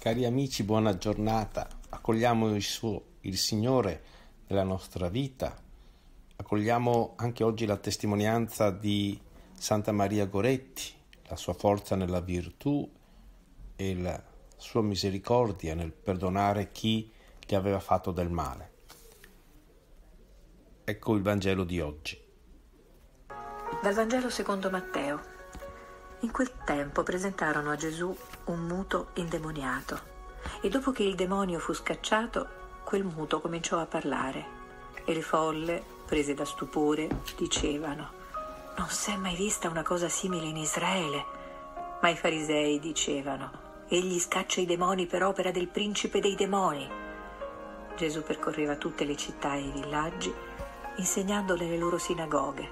Cari amici, buona giornata. Accogliamo il, suo, il Signore nella nostra vita. Accogliamo anche oggi la testimonianza di Santa Maria Goretti, la sua forza nella virtù e la sua misericordia nel perdonare chi gli aveva fatto del male. Ecco il Vangelo di oggi. Dal Vangelo secondo Matteo. In quel tempo presentarono a Gesù un muto indemoniato e dopo che il demonio fu scacciato, quel muto cominciò a parlare e le folle, prese da stupore, dicevano Non si è mai vista una cosa simile in Israele. Ma i farisei dicevano Egli scaccia i demoni per opera del principe dei demoni. Gesù percorreva tutte le città e i villaggi, insegnando nelle loro sinagoghe,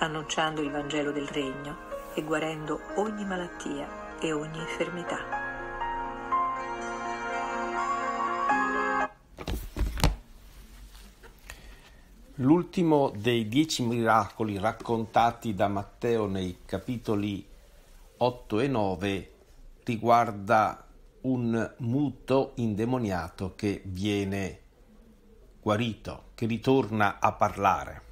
annunciando il Vangelo del Regno e guarendo ogni malattia e ogni infermità. L'ultimo dei dieci miracoli raccontati da Matteo nei capitoli 8 e 9 riguarda un muto indemoniato che viene guarito, che ritorna a parlare.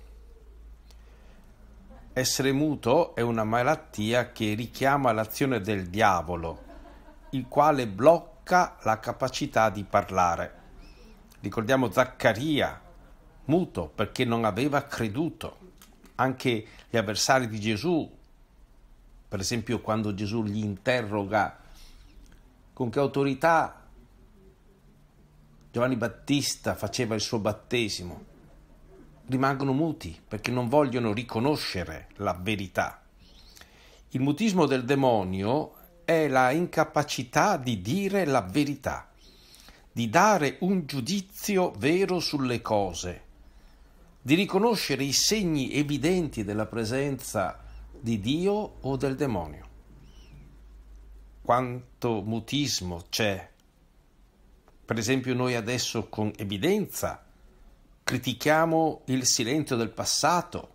Essere muto è una malattia che richiama l'azione del diavolo, il quale blocca la capacità di parlare. Ricordiamo Zaccaria, muto perché non aveva creduto. Anche gli avversari di Gesù, per esempio quando Gesù gli interroga con che autorità Giovanni Battista faceva il suo battesimo, rimangono muti perché non vogliono riconoscere la verità. Il mutismo del demonio è la incapacità di dire la verità, di dare un giudizio vero sulle cose, di riconoscere i segni evidenti della presenza di Dio o del demonio. Quanto mutismo c'è? Per esempio noi adesso con evidenza critichiamo il silenzio del passato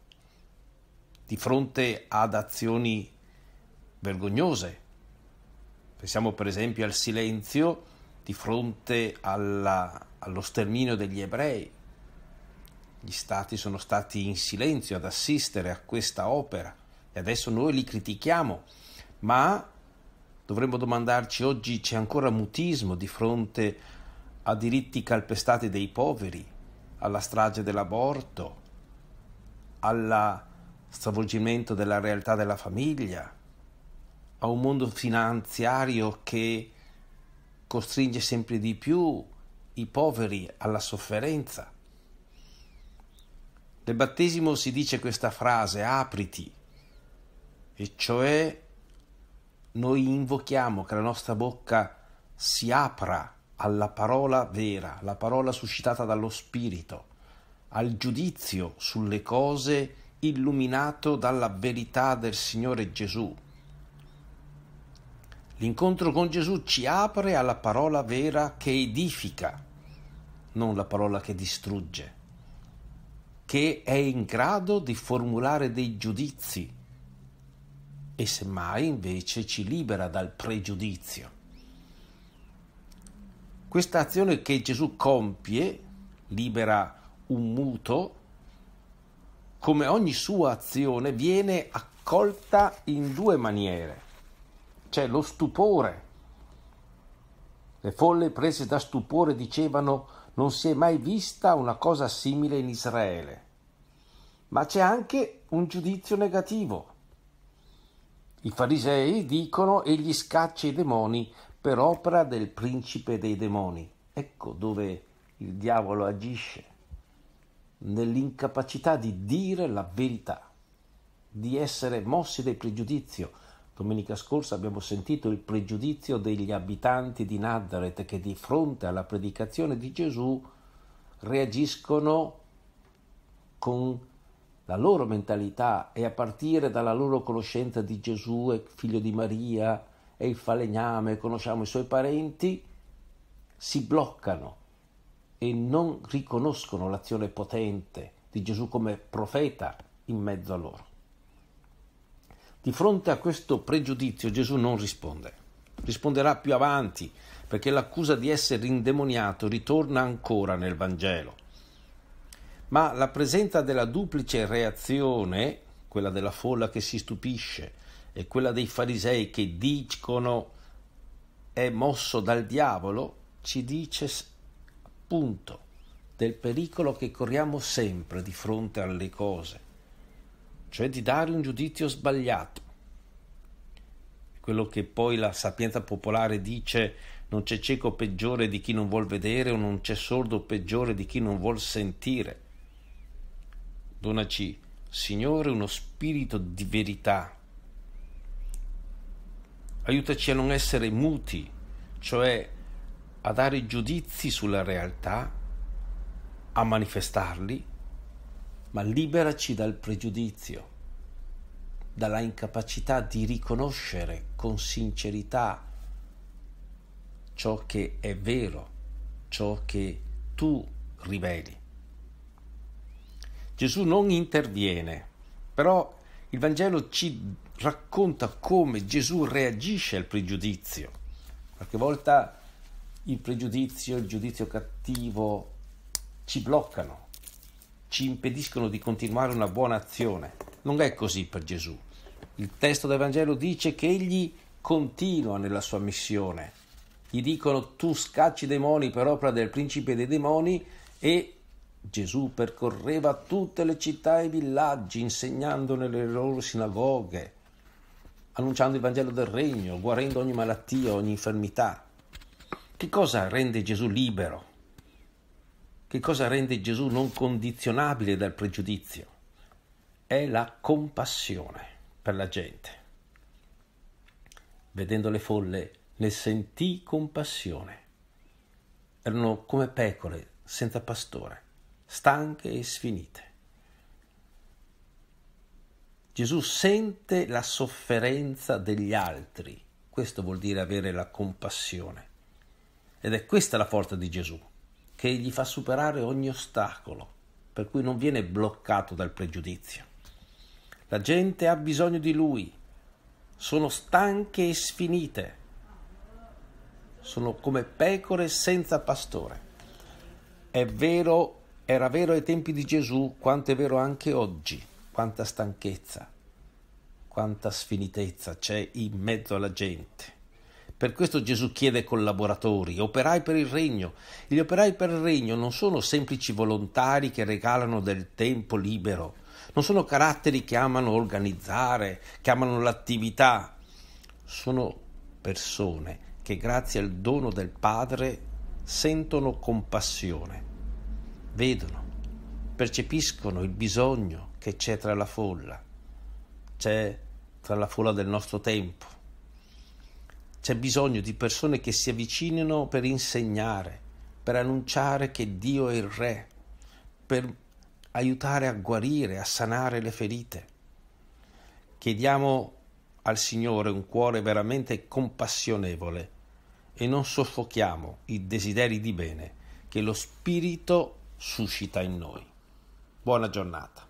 di fronte ad azioni vergognose. Pensiamo per esempio al silenzio di fronte alla, allo sterminio degli ebrei. Gli stati sono stati in silenzio ad assistere a questa opera e adesso noi li critichiamo, ma dovremmo domandarci oggi c'è ancora mutismo di fronte a diritti calpestati dei poveri, alla strage dell'aborto, allo stravolgimento della realtà della famiglia, a un mondo finanziario che costringe sempre di più i poveri alla sofferenza. Nel battesimo si dice questa frase, apriti, e cioè noi invochiamo che la nostra bocca si apra alla parola vera, la parola suscitata dallo Spirito, al giudizio sulle cose illuminato dalla verità del Signore Gesù. L'incontro con Gesù ci apre alla parola vera che edifica, non la parola che distrugge, che è in grado di formulare dei giudizi e semmai invece ci libera dal pregiudizio. Questa azione che Gesù compie, libera un muto, come ogni sua azione, viene accolta in due maniere. C'è lo stupore. Le folle prese da stupore dicevano non si è mai vista una cosa simile in Israele. Ma c'è anche un giudizio negativo. I farisei dicono egli scaccia i demoni, per opera del principe dei demoni. Ecco dove il diavolo agisce, nell'incapacità di dire la verità, di essere mossi dal pregiudizio. Domenica scorsa abbiamo sentito il pregiudizio degli abitanti di Nazareth che di fronte alla predicazione di Gesù reagiscono con la loro mentalità e a partire dalla loro conoscenza di Gesù, figlio di Maria, è il falegname, conosciamo i suoi parenti, si bloccano e non riconoscono l'azione potente di Gesù come profeta in mezzo a loro. Di fronte a questo pregiudizio Gesù non risponde risponderà più avanti, perché l'accusa di essere indemoniato ritorna ancora nel Vangelo. Ma la presenza della duplice reazione, quella della folla che si stupisce, e quella dei farisei che dicono è mosso dal diavolo, ci dice appunto del pericolo che corriamo sempre di fronte alle cose, cioè di dare un giudizio sbagliato. Quello che poi la sapienza popolare dice non c'è cieco peggiore di chi non vuol vedere o non c'è sordo peggiore di chi non vuol sentire. Donaci, Signore, uno spirito di verità aiutaci a non essere muti, cioè a dare giudizi sulla realtà, a manifestarli, ma liberaci dal pregiudizio, dalla incapacità di riconoscere con sincerità ciò che è vero, ciò che tu riveli. Gesù non interviene, però il Vangelo ci racconta come Gesù reagisce al pregiudizio. Qualche volta il pregiudizio, il giudizio cattivo ci bloccano, ci impediscono di continuare una buona azione. Non è così per Gesù. Il testo del Vangelo dice che egli continua nella sua missione. Gli dicono tu scacci i demoni per opera del principe dei demoni e Gesù percorreva tutte le città e i villaggi insegnando nelle loro sinagoghe annunciando il Vangelo del Regno, guarendo ogni malattia, ogni infermità. Che cosa rende Gesù libero? Che cosa rende Gesù non condizionabile dal pregiudizio? È la compassione per la gente. Vedendo le folle, ne sentì compassione. Erano come pecore senza pastore, stanche e sfinite. Gesù sente la sofferenza degli altri, questo vuol dire avere la compassione. Ed è questa la forza di Gesù, che gli fa superare ogni ostacolo, per cui non viene bloccato dal pregiudizio. La gente ha bisogno di lui, sono stanche e sfinite, sono come pecore senza pastore. È vero, era vero ai tempi di Gesù, quanto è vero anche oggi quanta stanchezza, quanta sfinitezza c'è in mezzo alla gente. Per questo Gesù chiede collaboratori, operai per il regno. Gli operai per il regno non sono semplici volontari che regalano del tempo libero, non sono caratteri che amano organizzare, che amano l'attività, sono persone che grazie al dono del Padre sentono compassione, vedono, percepiscono il bisogno, che c'è tra la folla, c'è tra la folla del nostro tempo. C'è bisogno di persone che si avvicinino per insegnare, per annunciare che Dio è il Re, per aiutare a guarire, a sanare le ferite. Chiediamo al Signore un cuore veramente compassionevole e non soffochiamo i desideri di bene che lo Spirito suscita in noi. Buona giornata.